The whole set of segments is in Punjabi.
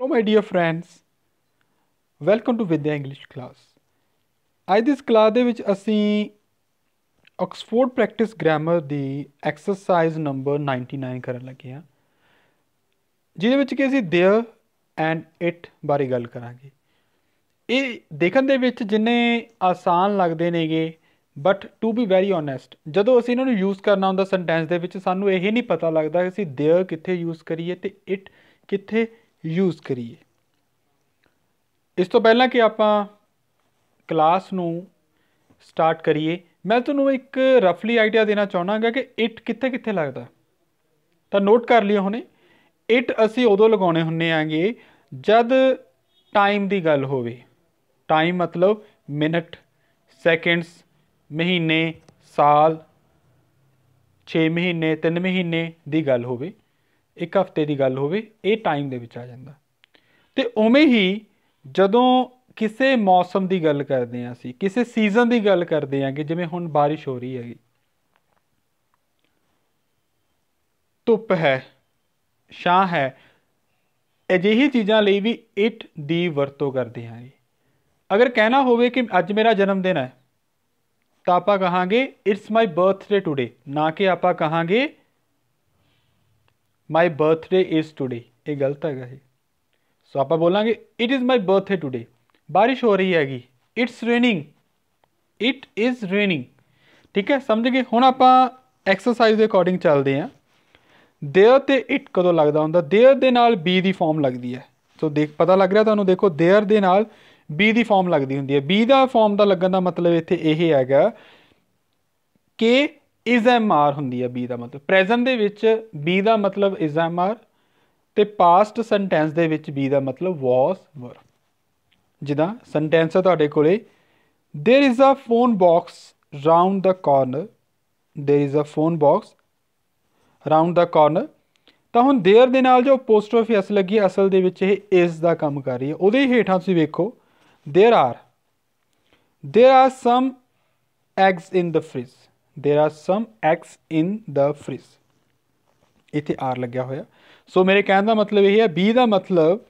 Hello my dear friends welcome to Vidya English class ਅੱਜ ਦੀ ਇਸ ਕਲਾਸ ਦੇ ਵਿੱਚ ਅਸੀਂ ਆਕਸਫੋਰਡ ਪ੍ਰੈਕਟਿਸ ਗ੍ਰਾਮਰ ਦੀ ਐਕਸਰਸਾਈਜ਼ ਨੰਬਰ 99 ਕਰਨ ਲੱਗੇ ਹਾਂ ਜਿਹਦੇ ਵਿੱਚ ਕਿ ਅਸੀਂ देयर ਐਂਡ ਇਟ ਬਾਰੇ ਗੱਲ ਕਰਾਂਗੇ ਇਹ ਦੇਖਣ ਦੇ ਵਿੱਚ ਜਿੰਨੇ ਆਸਾਨ ਲੱਗਦੇ ਨੇਗੇ but to be very honest ਜਦੋਂ ਅਸੀਂ ਇਹਨਾਂ ਨੂੰ ਯੂਜ਼ ਕਰਨਾ ਹੁੰਦਾ ਸੈਂਟੈਂਸ ਦੇ ਵਿੱਚ ਸਾਨੂੰ ਇਹ ਨਹੀਂ ਪਤਾ ਲੱਗਦਾ ਕਿ ਅਸੀਂ देयर ਕਿੱਥੇ ਯੂਜ਼ ਕਰੀਏ ਤੇ ਇਟ ਕਿੱਥੇ ਯੂਜ਼ ਕਰੀਏ ਇਸ ਤੋਂ ਪਹਿਲਾਂ ਕਿ ਆਪਾਂ ਕਲਾਸ ਨੂੰ ਸਟਾਰਟ ਕਰੀਏ ਮੈਂ ਤੁਹਾਨੂੰ ਇੱਕ ਰਫਲੀ ਆਈਡੀਆ ਦੇਣਾ ਚਾਹਣਾਗਾ ਕਿ ਇਟ ਕਿੱਥੇ ਕਿੱਥੇ ਲੱਗਦਾ ਤਾਂ ਨੋਟ ਕਰ ਲਿਓ ਹੁਣੇ ਇਟ ਅਸੀਂ ਉਦੋਂ ਲਗਾਉਣੇ ਹੁੰਨੇ ਆਂਗੇ ਜਦ ਟਾਈਮ ਦੀ ਗੱਲ ਹੋਵੇ ਟਾਈਮ ਮਤਲਬ ਮਿੰਟ ਸੈਕਿੰਡਸ ਮਹੀਨੇ ਸਾਲ 6 ਮਹੀਨੇ 3 ਮਹੀਨੇ ਦੀ ਗੱਲ ਹੋਵੇ ਇੱਕ ਹਫ਼ਤੇ ਦੀ ਗੱਲ ਹੋਵੇ ਇਹ ਟਾਈਮ ਦੇ ਵਿੱਚ ਆ ਜਾਂਦਾ ਤੇ ਉਵੇਂ ਹੀ ਜਦੋਂ ਕਿਸੇ ਮੌਸਮ ਦੀ ਗੱਲ ਕਰਦੇ ਆਂ ਅਸੀਂ ਕਿਸੇ ਸੀਜ਼ਨ ਦੀ ਗੱਲ ਕਰਦੇ ਆਂ ਕਿ ਜਿਵੇਂ ਹੁਣ ਬਾਰਿਸ਼ ਹੋ ਰਹੀ ਹੈਗੀ ਧੁੱਪ ਹੈ ਛਾਂ ਹੈ ਅਜਿਹੀ ਚੀਜ਼ਾਂ ਲਈ ਵੀ ਇਟ ਦੀ ਵਰਤੋਂ ਕਰਦੇ ਹਾਂ ਜੀ ਅਗਰ ਕਹਿਣਾ ਹੋਵੇ ਕਿ ਅੱਜ ਮੇਰਾ ਜਨਮ ਦਿਨ ਹੈ ਤਾਂ ਆਪਾਂ ਕਹਾਂਗੇ ਇਟਸ ਮਾਈ ਬਰਥਡੇ ਟੂਡੇ ਨਾ ਕਿ ਆਪਾਂ ਕਹਾਂਗੇ ਮਾਈ ਬਰਥਡੇ ਇਜ਼ ਟੁਡੇ ਇਹ ਗਲਤ ਹੈਗਾ ਇਹ ਸੋ ਆਪਾਂ ਬੋਲਾਂਗੇ it is my birthday today بارش ਹੋ ਰਹੀ ਹੈਗੀ it's raining it is raining ਠੀਕ ਹੈ ਸਮਝ ਗਏ ਹੁਣ ਆਪਾਂ ਐਕਸਰਸਾਈਜ਼ ਦੇ ਅਕੋਰਡਿੰਗ ਚੱਲਦੇ ਆਂ ਦੇਅਰ ਤੇ ਇਟ ਕਦੋਂ ਲੱਗਦਾ ਹੁੰਦਾ ਦੇਅਰ ਦੇ ਨਾਲ ਬੀ ਦੀ ਫਾਰਮ ਲੱਗਦੀ ਹੈ ਸੋ ਦੇਖ ਪਤਾ ਲੱਗ ਰਿਹਾ ਤੁਹਾਨੂੰ ਦੇਖੋ ਦੇਅਰ ਦੇ ਨਾਲ ਬੀ ਦੀ ਫਾਰਮ ਲੱਗਦੀ ਹੁੰਦੀ ਹੈ ਬੀ ਦਾ ਫਾਰਮ ਦਾ ਲੱਗਣ ਦਾ ਮਤਲਬ ਇੱਥੇ ਇਹ ਹੈਗਾ ਕਿ ਇਜ਼ ਐਮ ਆਰ ਹੁੰਦੀ ਹੈ ਬੀ ਦਾ ਮਤਲਬ ਪ੍ਰੈਜ਼ੈਂਟ ਦੇ ਵਿੱਚ ਬੀ ਦਾ ਮਤਲਬ ਇਜ਼ ਐਮ ਆਰ ਤੇ ਪਾਸਟ ਸੈਂਟੈਂਸ ਦੇ ਵਿੱਚ ਬੀ ਦਾ ਮਤਲਬ ਵਾਸ ਵਰ ਜਿੱਦਾਂ ਸੈਂਟੈਂਸ ਹੈ ਤੁਹਾਡੇ ਕੋਲੇ there is a phone box round the corner there is a phone box round the corner ਤਾਂ ਹੁਣ देयर ਦੇ ਨਾਲ ਜੋ ਅਪੋਸਟ੍ਰੋਫੀ ਅਸ ਲੱਗੀ ਹੈ ਅਸਲ ਦੇ ਵਿੱਚ ਇਹ ਇਸ ਦਾ ਕੰਮ ਕਰ ਰਹੀ ਹੈ ਉਹਦੇ ਹੇਠਾਂ ਤੁਸੀਂ ਵੇਖੋ there are there are some eggs in the fridge there are some eggs in the fridge ਇਥੇ ਆਰ ਲੱਗਿਆ ਹੋਇਆ ਸੋ ਮੇਰੇ ਕਹਿਣ ਦਾ ਮਤਲਬ ਇਹ ਹੈ ਬੀ ਦਾ ਮਤਲਬ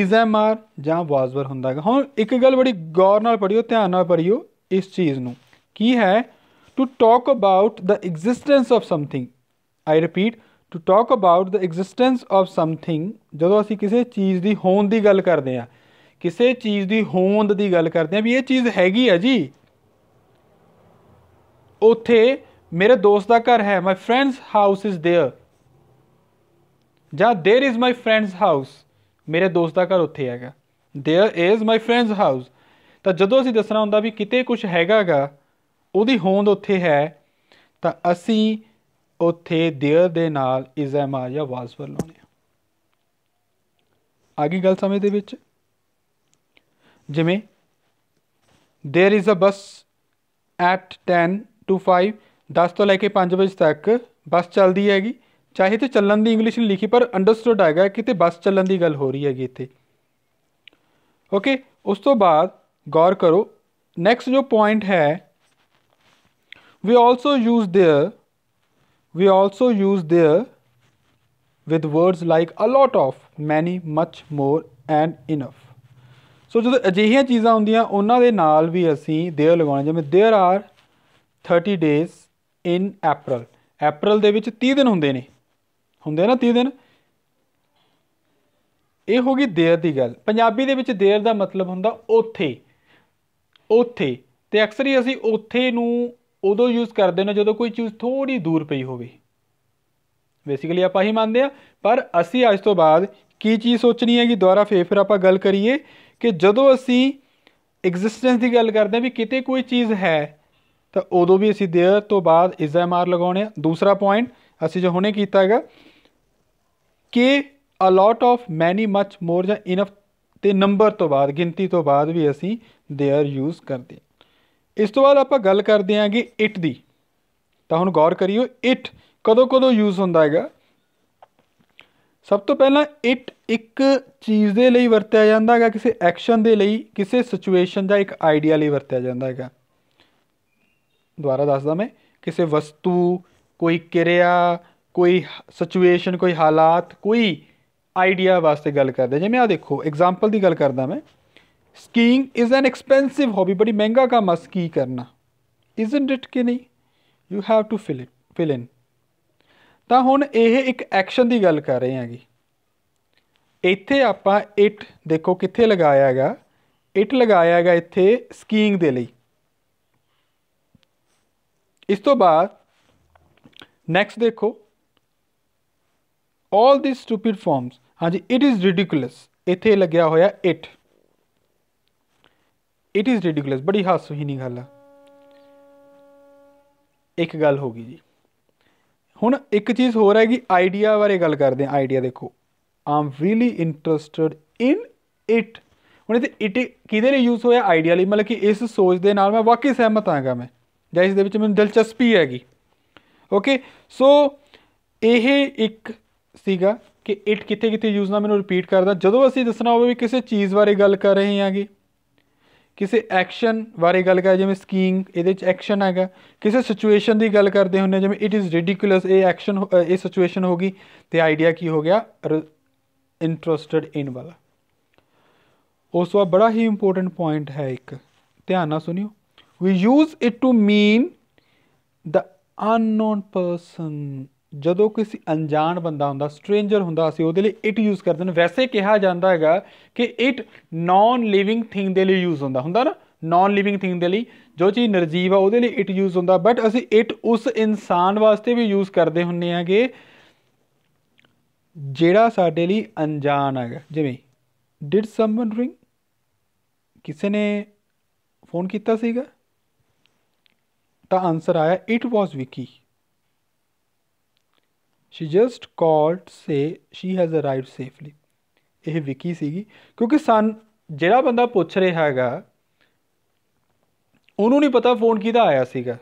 ਇਜ਼ ਐਮ ਆਰ ਜਾਂ ਵਾਜ਼ਵਰ ਹੁੰਦਾ ਹੈ ਹੁਣ ਇੱਕ ਗੱਲ ਬੜੀ ਗੌਰ ਨਾਲ ਪੜਿਓ ਧਿਆਨ ਨਾਲ ਪੜਿਓ ਇਸ ਚੀਜ਼ ਨੂੰ ਕੀ ਹੈ to talk about the existence of something I repeat to talk about the existence of something ਜਦੋਂ ਅਸੀਂ ਕਿਸੇ ਚੀਜ਼ ਦੀ ਹੋਂਦ ਦੀ ਗੱਲ ਕਰਦੇ ਆ ਕਿਸੇ ਚੀਜ਼ ਦੀ ਹੋਂਦ ਦੀ ਗੱਲ ਕਰਦੇ ਆ ਵੀ ਇਹ ਚੀਜ਼ ਹੈਗੀ ਆ ਜੀ ਉੱਥੇ ਮੇਰੇ ਦੋਸਤ ਦਾ ਘਰ ਹੈ my friend's house is there ਜਾਂ there is my friend's house ਮੇਰੇ ਦੋਸਤ ਦਾ ਘਰ ਉੱਥੇ ਹੈਗਾ there is my friend's house ਤਾਂ ਜਦੋਂ ਅਸੀਂ ਦੱਸਣਾ ਹੁੰਦਾ ਵੀ ਕਿਤੇ ਕੁਝ ਹੈਗਾਗਾ ਉਹਦੀ ਹੋਂਦ ਉੱਥੇ ਹੈ ਤਾਂ ਅਸੀਂ ਉੱਥੇ देयर ਦੇ ਨਾਲ ਇਜ਼ ਐਮ ਆ ਜਾਂ ਵਾਸ ਵਰ ਲਾਉਂਦੇ ਆ ਆਗੀ ਗੱਲ ਸਮੇਂ ਦੇ ਵਿੱਚ ਜਿਵੇਂ देयर इज अ बस एट 10 ਟੂ 5 10 ਤੋਂ ਲੈ ਕੇ 5 ਵਜੇ ਤੱਕ ਬੱਸ ਚੱਲਦੀ ਹੈਗੀ ਚਾਹੇ ਤੇ ਚੱਲਣ ਦੀ ਇੰਗਲਿਸ਼ ਨਹੀਂ ਲਿਖੀ ਪਰ ਅੰਡਰਸਟੂਡ ਹੈਗਾ ਕਿ ਤੇ ਬੱਸ ਚੱਲਣ ਦੀ ਗੱਲ ਹੋ ਰਹੀ ਹੈਗੀ ਇੱਥੇ ਓਕੇ ਉਸ ਤੋਂ ਬਾਅਦ ਗੌਰ ਕਰੋ ਨੈਕਸਟ ਜੋ ਪੁਆਇੰਟ ਹੈ we also use there we also use there with words like a lot of many much more and enough ਸੋ ਜਦੋਂ ਅਜਿਹੀਆਂ ਚੀਜ਼ਾਂ ਹੁੰਦੀਆਂ ਉਹਨਾਂ ਦੇ ਨਾਲ ਵੀ ਅਸੀਂ देयर ਲਗਾਉਣਾ ਜਿਵੇਂ there are 30 days in April April ਦੇ ਵਿੱਚ 30 ਦਿਨ ਹੁੰਦੇ ਨੇ ਹੁੰਦੇ ਨਾ 30 ਦਿਨ ਇਹ ਹੋ ਗਈ ਦੇਰ ਦੀ ਗੱਲ ਪੰਜਾਬੀ ਦੇ ਵਿੱਚ ਦੇਰ ਦਾ ਮਤਲਬ ਹੁੰਦਾ ਉਥੇ ਉਥੇ ਤੇ ਅਕਸਰ ਹੀ ਅਸੀਂ ਉਥੇ ਨੂੰ ਉਦੋਂ ਯੂਜ਼ ਕਰਦੇ ਨੇ ਜਦੋਂ ਕੋਈ ਚੀਜ਼ ਥੋੜੀ ਦੂਰ ਪਈ ਹੋਵੇ ਬੇਸਿਕਲੀ ਆਪਾਂ ਹੀ ਮੰਨਦੇ ਆ ਪਰ ਅਸੀਂ ਅੱਜ ਤੋਂ ਬਾਅਦ ਕੀ ਚੀਜ਼ ਸੋਚਣੀ ਹੈ ਕਿ ਦੁਆਰਾ ਫੇਰ ਫਿਰ ਆਪਾਂ ਗੱਲ ਕਰੀਏ ਕਿ ਜਦੋਂ ਅਸੀਂ ਐਗਜ਼ਿਸਟੈਂਸ ਦੀ ਗੱਲ ਕਰਦੇ ਆ ਵੀ ਕਿਤੇ ਕੋਈ ਚੀਜ਼ ਹੈ ਤਾਂ ਉਦੋਂ ਵੀ ਅਸੀਂ देयर ਤੋਂ ਬਾਅਦ ਇਜ਼ ਦਾ ਮਾਰ ਲਗਾਉਣੇ ਆ ਦੂਸਰਾ ਪੁਆਇੰਟ ਅਸੀਂ ਜੋ ਹੁਣੇ ਕੀਤਾ ਹੈਗਾ ਕਿ ਅ ਲੋਟ ਆਫ ਮੈਨੀ ਮੱਚ ਮੋਰ ਜਾਂ ਇਨਫ ਤੇ ਨੰਬਰ ਤੋਂ ਬਾਅਦ ਗਿਣਤੀ ਤੋਂ ਬਾਅਦ ਵੀ ਅਸੀਂ देयर ਯੂਜ਼ ਕਰਦੇ ਇਸ ਤੋਂ ਬਾਅਦ ਆਪਾਂ ਗੱਲ ਕਰਦੇ ਆਂਗੇ ਇਟ ਦੀ ਤਾਂ ਹੁਣ ਗੌਰ ਕਰਿਓ ਇਟ ਕਦੋਂ ਕਦੋਂ ਯੂਜ਼ ਹੁੰਦਾ ਹੈਗਾ ਸਭ ਤੋਂ ਪਹਿਲਾਂ ਇਟ ਇੱਕ ਚੀਜ਼ ਦੇ ਲਈ ਵਰਤਿਆ ਜਾਂਦਾ ਹੈਗਾ ਕਿਸੇ ਐਕਸ਼ਨ ਦੇ ਲਈ ਕਿਸੇ ਸਿਚੁਏਸ਼ਨ ਦਾ ਇੱਕ ਆਈਡੀਆ ਲਈ ਵਰਤਿਆ ਜਾਂਦਾ ਹੈਗਾ ਦੁਬਾਰਾ ਦੱਸਦਾ ਮੈਂ ਕਿਸੇ ਵਸਤੂ ਕੋਈ ਕਿਰਿਆ ਕੋਈ ਸਿਚੁਏਸ਼ਨ ਕੋਈ ਹਾਲਾਤ ਕੋਈ ਆਈਡੀਆ ਵਾਸਤੇ ਗੱਲ ਕਰਦੇ ਜਿਵੇਂ ਆ ਦੇਖੋ ਐਗਜ਼ਾਮਪਲ ਦੀ ਗੱਲ ਕਰਦਾ ਮੈਂ skiing is an expensive hobby ਬੜੀ ਮਹਿੰਗਾ ਕੰਮ ਆ ਸਕੀ ਕਰਨਾ ਇਜ਼ਨਟ ਇਟ ਕਿ ਨਹੀਂ you have to fill it fill in ਤਾਂ ਹੁਣ ਇਹ ਇੱਕ ਐਕਸ਼ਨ ਦੀ ਗੱਲ ਕਰ ਰਹੇ ਜੀ ਇੱਥੇ ਆਪਾਂ ਇਟ ਦੇਖੋ ਕਿੱਥੇ ਲਗਾਇਆ ਹੈਗਾ ਇਟ ਲਗਾਇਆ ਹੈਗਾ ਇੱਥੇ ਸਕੀਇੰਗ ਦੇ ਲਈ ਇਸ ਤੋਂ ਬਾਅਦ ਨੈਕਸਟ ਦੇਖੋ ਆਲ ਥੀਸ ਸਟੂਪਿਡ ਫਾਰਮਸ ਹਾਂਜੀ ਇਟ ਇਜ਼ ਰਿਡਿਕੂਲਸ ਇੱਥੇ ਲੱਗਿਆ ਹੋਇਆ ਇਟ ਇਟ ਇਜ਼ ਰਿਡਿਕੂਲਸ ਬੜੀ ਹਾਸੋਹੀਣੀ ਗੱਲ ਆ ਇੱਕ ਗੱਲ ਹੋ ਗਈ ਜੀ ਹੁਣ ਇੱਕ ਚੀਜ਼ ਹੋਰ ਹੈ ਕਿ ਆਈਡੀਆ ਬਾਰੇ ਗੱਲ ਕਰਦੇ ਆ ਆਈਡੀਆ ਦੇਖੋ I'm really interested in it ਹੁਣ ਇਹ ਇਟ ਕਿਹਦੇ ਲਈ ਯੂਜ਼ ਹੋਇਆ ਆਈਡੀਆ ਲਈ ਮਤਲਬ ਕਿ ਇਸ ਸੋਚ ਦੇ ਨਾਲ ਮੈਂ ਵਾਕਈ ਸਹਿਮਤ ਆਂਗਾ ਮੈਂ ਜਾਂ ਇਸ ਦੇ ਵਿੱਚ ਮੈਨੂੰ ਦਿਲਚਸਪੀ ਹੈਗੀ ਓਕੇ ਸੋ ਇਹ ਇੱਕ ਸੀਗਾ ਕਿ ਇਟ ਕਿੱਥੇ ਕਿੱਥੇ ਯੂਜ਼ ਨਾ ਮੈਨੂੰ ਰਿਪੀਟ ਕਰਦਾ ਜਦੋਂ ਅਸੀਂ ਦੱਸਣਾ ਹੋਵੇ ਵੀ ਕਿਸੇ ਚੀਜ਼ ਬਾਰੇ ਗੱਲ ਕਰ ਰਹੇ ਹਾਂਗੇ ਕਿਸੇ ਐਕਸ਼ਨ ਬਾਰੇ ਗੱਲ ਕਰ ਜਿਵੇਂ ਸਕੀਇੰਗ ਇਹਦੇ ਵਿੱਚ ਐਕਸ਼ਨ ਹੈਗਾ ਕਿਸੇ ਸਿਚੁਏਸ਼ਨ ਦੀ ਗੱਲ ਕਰਦੇ ਹੁੰਨੇ ਜਿਵੇਂ ਇਟ ਇਜ਼ ਰਿਡਿਕੂਲਸ ਇਹ ਐਕਸ਼ਨ ਇਹ ਸਿਚੁਏਸ਼ਨ ਹੋਗੀ ਤੇ ਆਈਡੀਆ ਕੀ ਹੋ ਗਿਆ ਇੰਟਰਸਟਡ ਇਨ ਵਾਲਾ ਉਸ ਤੋਂ ਬੜਾ ਹੀ ਇੰਪੋਰਟੈਂਟ ਪੁਆਇੰਟ ਹੈ ਇੱਕ ਧਿਆਨ ਨਾਲ ਸੁਣਿਓ we use it to mean the unknown person ਜਦੋਂ ਕਿਸੇ ਅਣਜਾਣ ਬੰਦਾ ਹੁੰਦਾ ਸਟ੍ਰੇਂਜਰ ਹੁੰਦਾ ਅਸੀਂ ਉਹਦੇ ਲਈ ਇਟ ਯੂਜ਼ ਕਰਦੇ ਨੇ ਵੈਸੇ ਕਿਹਾ ਜਾਂਦਾ ਹੈਗਾ ਕਿ ਇਟ ਨਾਨ ਲਿਵਿੰਗ ਥਿੰਗ ਦੇ ਲਈ ਯੂਜ਼ ਹੁੰਦਾ ਹੁੰਦਾ ਨਾ ਨਾਨ ਲਿਵਿੰਗ ਥਿੰਗ ਦੇ ਲਈ ਜੋ ਚੀਜ਼ ਨਿਰਜੀਵ ਆ ਉਹਦੇ ਲਈ ਇਟ ਯੂਜ਼ ਹੁੰਦਾ ਬਟ ਅਸੀਂ ਇਟ ਉਸ ਇਨਸਾਨ ਵਾਸਤੇ ਵੀ ਯੂਜ਼ ਕਰਦੇ ਹੁੰਨੇ ਆਗੇ ਜਿਹੜਾ ਸਾਡੇ ਲਈ ਅਣਜਾਣ ਹੈਗਾ ਜਿਵੇਂ ਡਿਡ ਸਮਵਨ ਰਿੰਗ ਕਿਸੇ ਨੇ ਫੋਨ ਕੀਤਾ ਸੀਗਾ ਤਾਂ ਆਨਸਰ ਆਇਆ it was Vicky she just called say she has arrived safely ਇਹ ਵਿਕੀ ਸੀਗੀ ਕਿਉਂਕਿ ਸਨ ਜਿਹੜਾ ਬੰਦਾ ਪੁੱਛ ਰਿਹਾ ਹੈਗਾ ਉਹਨੂੰ ਨਹੀਂ ਪਤਾ ਫੋਨ ਕਿਹਦਾ ਆਇਆ ਸੀਗਾ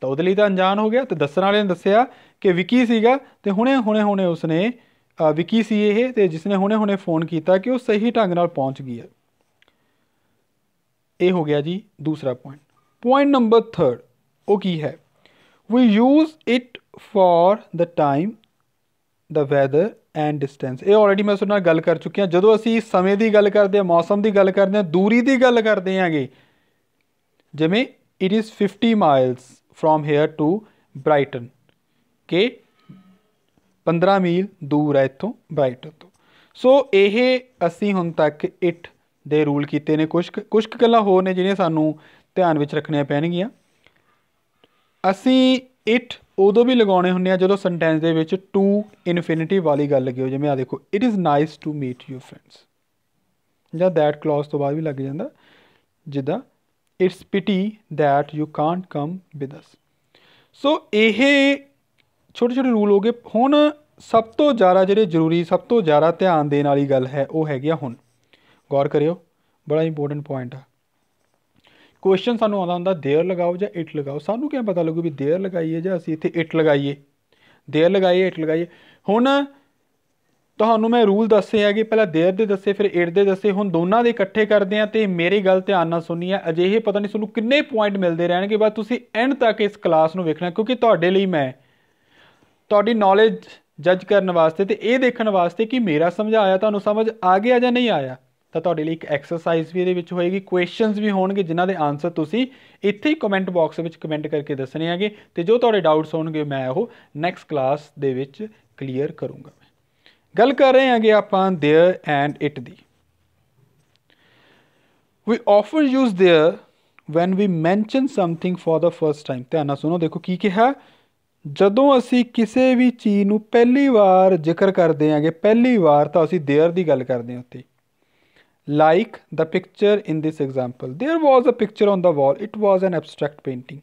ਤਾਂ ਉਹਦੇ ਲਈ ਤਾਂ ਅਣਜਾਣ ਹੋ ਗਿਆ ਤੇ ਦੱਸਣ ਵਾਲੇ ਨੇ ਦੱਸਿਆ ਕਿ ਵਿਕੀ ਸੀਗਾ ਤੇ ਹੁਣੇ ਹੁਣੇ ਹੁਣੇ ਉਸਨੇ ਵਿਕੀ ਸੀ ਇਹ ਤੇ ਜਿਸਨੇ ਹੁਣੇ ਹੁਣੇ ਫੋਨ ਕੀਤਾ ਕਿ ਉਹ ਸਹੀ ਢੰਗ ਨਾਲ ਪਹੁੰਚ ਗਈ ਹੈ ਇਹ ਹੋ ਗਿਆ ਜੀ ਦੂਸਰਾ ਪੁਆਇੰਟ ਪੁਆਇੰਟ ਨੰਬਰ 3 ਉਹ ਕੀ ਹੈ we use it for the time the weather and distance ਇਹ ਆਲਰੇਡੀ ਮੈਂ ਤੁਹਾਨੂੰ ਗੱਲ ਕਰ ਚੁੱਕਿਆ ਜਦੋਂ ਅਸੀਂ ਸਮੇਂ ਦੀ ਗੱਲ ਕਰਦੇ ਹਾਂ ਮੌਸਮ ਦੀ ਗੱਲ ਕਰਦੇ ਹਾਂ ਦੂਰੀ ਦੀ ਗੱਲ ਕਰਦੇ ਹਾਂਗੇ ਜਿਵੇਂ it is 50 miles from here to Brighton ਕਿ 15 ਮੀਲ ਦੂਰ ਹੈ ਇਥੋਂ ਬ੍ਰਾਈਟਨ ਤੋਂ ਸੋ ਇਹ ਅਸੀਂ ਹੁਣ ਤੱਕ ਇਟ ਦੇ ਰੂਲ ਕੀਤੇ ਨੇ ਕੁਝ ਕੁਝ ਗੱਲਾਂ ਹੋਰ ਨੇ ਜਿਹੜੀਆਂ ਸਾਨੂੰ ਧਿਆਨ ਵਿੱਚ ਰੱਖਣੀਆਂ ਪੈਣਗੀਆਂ ਅਸੀਂ ਇਟ ਉਦੋਂ ਵੀ ਲਗਾਉਣੇ ਹੁੰਦੇ ਆ ਜਦੋਂ ਸੈਂਟੈਂਸ ਦੇ ਵਿੱਚ ਟੂ ਇਨਫਿਨਿਟੀ ਵਾਲੀ ਗੱਲ ਲੱਗੀ ਹੋ ਜਿਵੇਂ ਆ ਦੇਖੋ it is nice to meet you friends ਜਾਂ ਥੈਟ ਕਲਾਸ ਤੋਂ ਬਾਅਦ ਵੀ ਲੱਗ ਜਾਂਦਾ ਜਿੱਦਾਂ it's pity that you can't come with us so ਇਹ ਛੋਟੇ ਛੋਟੇ ਰੂਲ ਹੋ ਗਏ ਹੁਣ ਸਭ ਤੋਂ ਜ਼ਿਆਦਾ ਜਿਹੜੇ ਜ਼ਰੂਰੀ ਸਭ ਤੋਂ ਜ਼ਿਆਦਾ ਧਿਆਨ ਦੇਣ ਵਾਲੀ ਗੱਲ ਹੈ ਉਹ ਹੈਗੀ ਆ ਹੁਣ ਗੌਰ ਕਰਿਓ ਬੜਾ ਇੰਪੋਰਟੈਂਟ ਪੁਆਇੰਟ ਆ ਕੁਐਸਚਨ ਸਾਨੂੰ ਆਉਂਦਾ ਹੁੰਦਾ देयर ਲਗਾਓ ਜਾਂ ਇਟ ਲਗਾਓ ਸਾਨੂੰ ਕਿਵੇਂ ਪਤਾ ਲੱਗੂ ਵੀ देयर ਲਗਾਈਏ ਜਾਂ ਅਸੀਂ ਇੱਥੇ ਇਟ ਲਗਾਈਏ देयर ਲਗਾਈਏ ਇਟ ਲਗਾਈਏ ਹੁਣ ਤੁਹਾਨੂੰ ਮੈਂ ਰੂਲ ਦੱਸੇ ਹੈਗੇ ਪਹਿਲਾਂ देयर ਦੇ ਦੱਸੇ ਫਿਰ ਇਟ ਦੇ ਦੱਸੇ ਹੁਣ ਦੋਨਾਂ ਦੇ ਇਕੱਠੇ ਕਰਦੇ ਆ ਤੇ ਮੇਰੀ ਗੱਲ ਧਿਆਨ ਨਾਲ ਆ ਅਜੇ ਅਜਿਹੇ ਪਤਾ ਨਹੀਂ ਤੁਹਾਨੂੰ ਕਿੰਨੇ ਪੁਆਇੰਟ ਮਿਲਦੇ ਰਹਿਣਗੇ ਬਸ ਤੁਸੀਂ ਐਂਡ ਤੱਕ ਇਸ ਕਲਾਸ ਨੂੰ ਵੇਖਣਾ ਕਿਉਂਕਿ ਤੁਹਾਡੇ ਲਈ ਮੈਂ ਤੁਹਾਡੀ ਨੌਲੇਜ ਜੱਜ ਕਰਨ ਵਾਸਤੇ ਤੇ ਇਹ ਦੇਖਣ ਵਾਸਤੇ ਕਿ ਮੇਰਾ ਸਮਝਾਇਆ ਤੁਹਾਨੂੰ ਸਮਝ ਆ ਗਿਆ ਜਾਂ ਨਹੀਂ ਆਇਆ ਤਾਂ ਤੁਹਾਡੇ ਲਈ ਇੱਕ ਐਕਸਰਸਾਈਜ਼ ਵੀ ਇਹਦੇ ਵਿੱਚ ਹੋਏਗੀ ਕੁਐਸਚਨਸ ਵੀ ਹੋਣਗੇ ਜਿਨ੍ਹਾਂ ਦੇ ਆਨਸਰ ਤੁਸੀਂ ਇੱਥੇ ਹੀ ਕਮੈਂਟ ਬਾਕਸ ਵਿੱਚ ਕਮੈਂਟ ਕਰਕੇ ਦੱਸਣੇ ਆਗੇ ਤੇ ਜੋ ਤੁਹਾਡੇ ਡਾਊਟਸ ਹੋਣਗੇ ਮੈਂ ਉਹ ਨੈਕਸਟ ਕਲਾਸ ਦੇ ਵਿੱਚ ਕਲੀਅਰ ਕਰੂੰਗਾ ਗੱਲ ਕਰ ਰਹੇ ਹਾਂਗੇ ਆਪਾਂ देयर ਐਂਡ ਇਟ ਦੀ we often use there when we mention something for the first time ਧਿਆਨ ਨਾਲ ਸੁਣੋ ਦੇਖੋ ਕੀ ਕਿਹਾ ਜਦੋਂ ਅਸੀਂ ਕਿਸੇ ਵੀ ਚੀਜ਼ ਨੂੰ ਪਹਿਲੀ ਵਾਰ ਜ਼ਿਕਰ ਕਰਦੇ ਹਾਂਗੇ ਪਹਿਲੀ ਵਾਰ ਤਾਂ ਅਸੀਂ देयर ਦੀ ਗੱਲ ਕਰਦੇ ਹਾਂ ਉੱਤੇ like the picture in this example there was a picture on the wall it was an abstract painting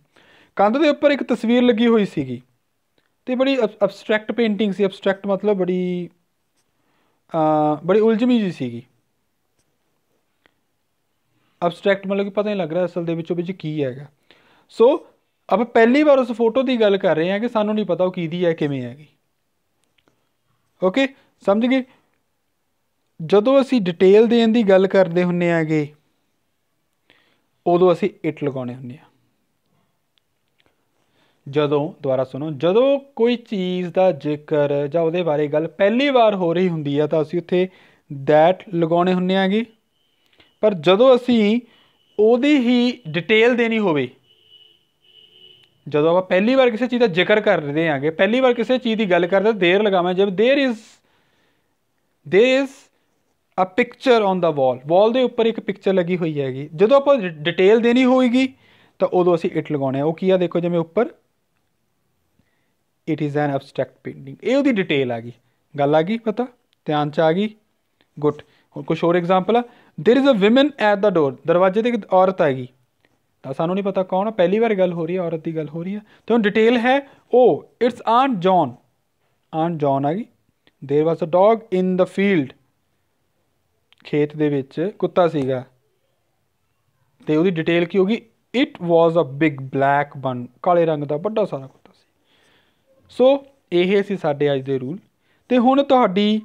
ਕੰਧ ਦੇ ਉੱਪਰ ਇੱਕ ਤਸਵੀਰ ਲੱਗੀ ਹੋਈ ਸੀਗੀ ਤੇ ਬੜੀ ਅਬਸਟ੍ਰੈਕਟ ਪੇਂਟਿੰਗ ਸੀ ਅਬਸਟ੍ਰੈਕਟ ਮਤਲਬ ਬੜੀ ਅ ਬੜੀ ਉਲਝਮੀ ਜੀ ਸੀਗੀ ਅਬਸਟ੍ਰੈਕਟ ਮਤਲਬ ਕਿ ਪਤਾ ਨਹੀਂ ਲੱਗ ਰਿਹਾ ਅਸਲ ਦੇ ਵਿੱਚ ਉਹ ਵਿੱਚ ਕੀ ਹੈਗਾ ਸੋ ਆਪਾਂ ਪਹਿਲੀ ਵਾਰ ਉਸ ਫੋਟੋ ਦੀ ਗੱਲ ਕਰ ਰਹੇ ਹਾਂ ਕਿ ਸਾਨੂੰ ਨਹੀਂ ਪਤਾ ਉਹ ਕੀ ਦੀ ਹੈ ਕਿਵੇਂ ਹੈਗੀ ਓਕੇ ਸਮਝ ਗਏ ਜਦੋਂ ਅਸੀਂ ਡਿਟੇਲ ਦੇਣ ਦੀ ਗੱਲ ਕਰਦੇ ਹੁੰਨੇ ਆਗੇ ਉਦੋਂ ਅਸੀਂ ਇਟ ਲਗਾਉਣੇ ਹੁੰਨੇ ਆ ਜਦੋਂ ਦੁਬਾਰਾ ਸੁਣੋ ਜਦੋਂ ਕੋਈ ਚੀਜ਼ ਦਾ ਜ਼ਿਕਰ ਜਾਂ ਉਹਦੇ ਬਾਰੇ ਗੱਲ ਪਹਿਲੀ ਵਾਰ ਹੋ ਰਹੀ ਹੁੰਦੀ ਆ ਤਾਂ ਅਸੀਂ ਉੱਥੇ ਦੈਟ ਲਗਾਉਣੇ ਹੁੰਨੇ ਆਗੇ ਪਰ ਜਦੋਂ ਅਸੀਂ ਉਹਦੀ ਹੀ ਡਿਟੇਲ ਦੇਣੀ ਹੋਵੇ ਜਦੋਂ ਆਪਾਂ ਪਹਿਲੀ ਵਾਰ ਕਿਸੇ ਚੀਜ਼ ਦਾ ਜ਼ਿਕਰ ਕਰਦੇ ਆਂਗੇ ਪਹਿਲੀ ਵਾਰ ਕਿਸੇ ਚੀਜ਼ ਦੀ ਗੱਲ ਕਰਦੇ ਦੇਰ ਲਗਾਵਾਂ ਜਦ ਦੇਰ ਇਜ਼ ਦੇਰ ਇਜ਼ ਆ ਪਿਕਚਰ ਔਨ ਦਾ ਵਾਲ ਵਾਲ ਦੇ ਉੱਪਰ ਇੱਕ ਪਿਕਚਰ ਲੱਗੀ ਹੋਈ ਹੈਗੀ ਜਦੋਂ ਆਪਾਂ ਡਿਟੇਲ ਦੇਣੀ ਹੋਏਗੀ ਤਾਂ ਉਦੋਂ ਅਸੀਂ ਇਟ ਲਗਾਉਣਾ ਉਹ ਕੀ ਆ ਦੇਖੋ ਜਿਵੇਂ ਉੱਪਰ it is an abstract painting ਇਹ ਉਹਦੀ ਡਿਟੇਲ ਆ ਗਈ ਗੱਲ ਆ ਗਈ ਪਤਾ ਧਿਆਨ ਚ ਆ ਗਈ ਗੁੱਡ ਹੁਣ ਕੁਝ ਹੋਰ ਐਗਜ਼ਾਮਪਲ ਆ there is a woman at the door ਦਰਵਾਜ਼ੇ ਤੇ ਇੱਕ ਔਰਤ ਆ ਗਈ ਤਾਂ ਸਾਨੂੰ ਨਹੀਂ ਪਤਾ ਕੌਣ ਆ ਪਹਿਲੀ ਵਾਰ ਗੱਲ ਹੋ ਰਹੀ ਹੈ ਔਰਤ ਦੀ ਗੱਲ ਹੋ ਰਹੀ ਹੈ ਤੇ ਹੁਣ ਡਿਟੇਲ ਹੈ ਉਹ it's aunt John aunt John ਆ ਗਈ there was a dog in the field ਖੇਤ ਦੇ ਵਿੱਚ ਕੁੱਤਾ ਸੀਗਾ ਤੇ ਉਹਦੀ ਡਿਟੇਲ ਕੀ ਹੋਗੀ it was a big black bun ਕਾਲੇ ਰੰਗ ਦਾ ਵੱਡਾ ਸਾਰਾ ਕੁੱਤਾ ਸੀ ਸੋ ਇਹ ਸੀ ਸਾਡੇ ਅੱਜ ਦੇ ਰੂਲ ਤੇ ਹੁਣ ਤੁਹਾਡੀ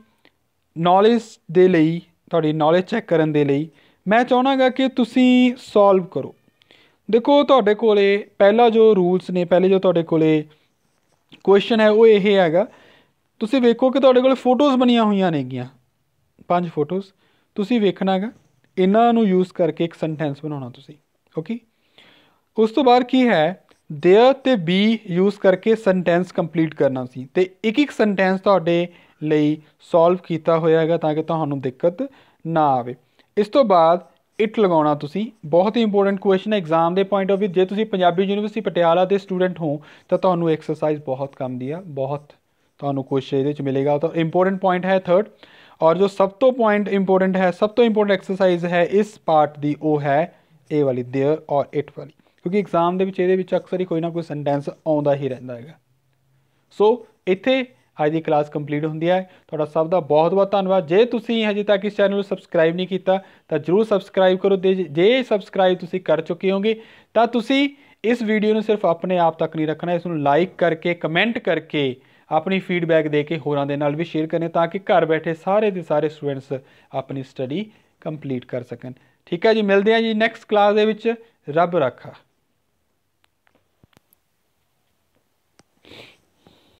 ਨੌਲੇਜ ਦੇ ਲਈ ਤੁਹਾਡੀ ਨੌਲੇਜ ਚੈੱਕ ਕਰਨ ਦੇ ਲਈ ਮੈਂ ਚਾਹਣਾਗਾ ਕਿ ਤੁਸੀਂ ਸੋਲਵ ਕਰੋ ਦੇਖੋ ਤੁਹਾਡੇ ਕੋਲੇ ਪਹਿਲਾ ਜੋ ਰੂਲਸ ਨੇ ਪਹਿਲੇ ਜੋ ਤੁਹਾਡੇ ਕੋਲੇ ਕੁਐਸਚਨ ਹੈ ਉਹ ਇਹ ਹੈਗਾ ਤੁਸੀਂ ਵੇਖੋ ਕਿ ਤੁਹਾਡੇ ਕੋਲੇ ਫੋਟੋਜ਼ ਬਣੀਆਂ ਹੋਈਆਂ ਨੇਗੀਆਂ ਪੰਜ ਫੋਟੋਜ਼ ਤੁਸੀਂ ਵੇਖਣਾ ਹੈਗਾ ਇਹਨਾਂ ਨੂੰ ਯੂਜ਼ ਕਰਕੇ ਇੱਕ ਸੈਂਟੈਂਸ ਬਣਾਉਣਾ ਤੁਸੀਂ ਓਕੇ ਉਸ ਤੋਂ ਬਾਅਦ ਕੀ ਹੈ देयर ਤੇ ਬੀ ਯੂਜ਼ ਕਰਕੇ ਸੈਂਟੈਂਸ ਕੰਪਲੀਟ ਕਰਨਾ ਸੀ ਤੇ ਇੱਕ ਇੱਕ ਸੈਂਟੈਂਸ ਤੁਹਾਡੇ ਲਈ ਸੋਲਵ ਕੀਤਾ ਹੋਇਆ ਹੈਗਾ ਤਾਂ ਕਿ ਤੁਹਾਨੂੰ ਦਿੱਕਤ ਨਾ ਆਵੇ ਇਸ ਤੋਂ ਬਾਅਦ ਇਟ ਲਗਾਉਣਾ ਤੁਸੀਂ ਬਹੁਤ ਹੀ ਇੰਪੋਰਟੈਂਟ ਕੁਐਸਚਨ ਹੈ ਐਗਜ਼ਾਮ ਦੇ ਪੁਆਇੰਟ ਆਫ ਵਿਊ ਜੇ ਤੁਸੀਂ ਪੰਜਾਬੀ ਯੂਨੀਵਰਸਿਟੀ ਪਟਿਆਲਾ ਦੇ ਸਟੂਡੈਂਟ ਹੋ ਤਾਂ ਤੁਹਾਨੂੰ ਐਕਸਰਸਾਈਜ਼ ਬਹੁਤ ਕੰਮ ਦੀ ਆ ਬਹੁਤ ਤੁਹਾਨੂੰ ਕੁਐਸਚਨ ਇਹਦੇ ਵਿੱਚ ਮਿਲੇਗਾ ਤਾਂ ਇੰਪੋਰਟੈਂਟ ਪੁਆਇੰਟ ਹੈ ਥਰਡ ਔਰ ਜੋ ਸਭ ਤੋਂ ਪੁਆਇੰਟ ਇੰਪੋਰਟੈਂਟ ਹੈ ਸਭ ਤੋਂ ਇੰਪੋਰਟੈਂਟ ਐਕਸਰਸਾਈਜ਼ ਹੈ ਇਸ ਪਾਰਟ ਦੀ ਉਹ ਹੈ ਇਹ ਵਾਲੀ देयर ਔਰ ਇਟ ਵਾਲੀ ਕਿਉਂਕਿ ਐਗਜ਼ਾਮ ਦੇ ਵਿੱਚ ਇਹਦੇ ਵਿੱਚ ਅਕਸਰ ਹੀ ਕੋਈ ਨਾ ਕੋਈ ਸੈਂਟੈਂਸ ਆਉਂਦਾ ਹੀ ਰਹਿੰਦਾ ਹੈਗਾ ਸੋ ਇੱਥੇ ਅੱਜ ਦੀ ਕਲਾਸ ਕੰਪਲੀਟ ਹੁੰਦੀ ਹੈ ਤੁਹਾਡਾ ਸਭ ਦਾ ਬਹੁਤ ਬਹੁਤ ਧੰਨਵਾਦ ਜੇ ਤੁਸੀਂ ਹਜੇ ਤੱਕ ਇਸ ਚੈਨਲ ਨੂੰ ਸਬਸਕ੍ਰਾਈਬ ਨਹੀਂ ਕੀਤਾ ਤਾਂ ਜਰੂਰ ਸਬਸਕ੍ਰਾਈਬ ਕਰੋ ਤੇ ਜੇ ਸਬਸਕ੍ਰਾਈਬ ਤੁਸੀਂ ਕਰ ਚੁੱਕੇ ਹੋਗੇ ਤਾਂ ਤੁਸੀਂ ਇਸ ਵੀਡੀਓ ਨੂੰ ਸਿਰਫ ਆਪਣੇ ਆਪ ਤੱਕ ਨਹੀਂ ਰੱਖਣਾ ਇਸ ਨੂੰ ਲਾਈਕ ਕਰਕੇ ਕਮੈਂਟ ਕਰਕੇ ਆਪਣੀ ਫੀਡਬੈਕ ਦੇ ਕੇ ਹੋਰਾਂ ਦੇ ਨਾਲ ਵੀ ਸ਼ੇਅਰ ਕਰਨੇ ਤਾਂ ਕਿ ਘਰ ਬੈਠੇ ਸਾਰੇ ਦੇ ਸਾਰੇ ਸਟੂਡੈਂਟਸ ਆਪਣੀ ਸਟੱਡੀ ਕੰਪਲੀਟ ਕਰ ਸਕਣ ਠੀਕ ਹੈ ਜੀ ਮਿਲਦੇ ਹਾਂ ਜੀ ਨੈਕਸਟ ਕਲਾਸ ਦੇ ਵਿੱਚ ਰੱਬ ਰੱਖਾ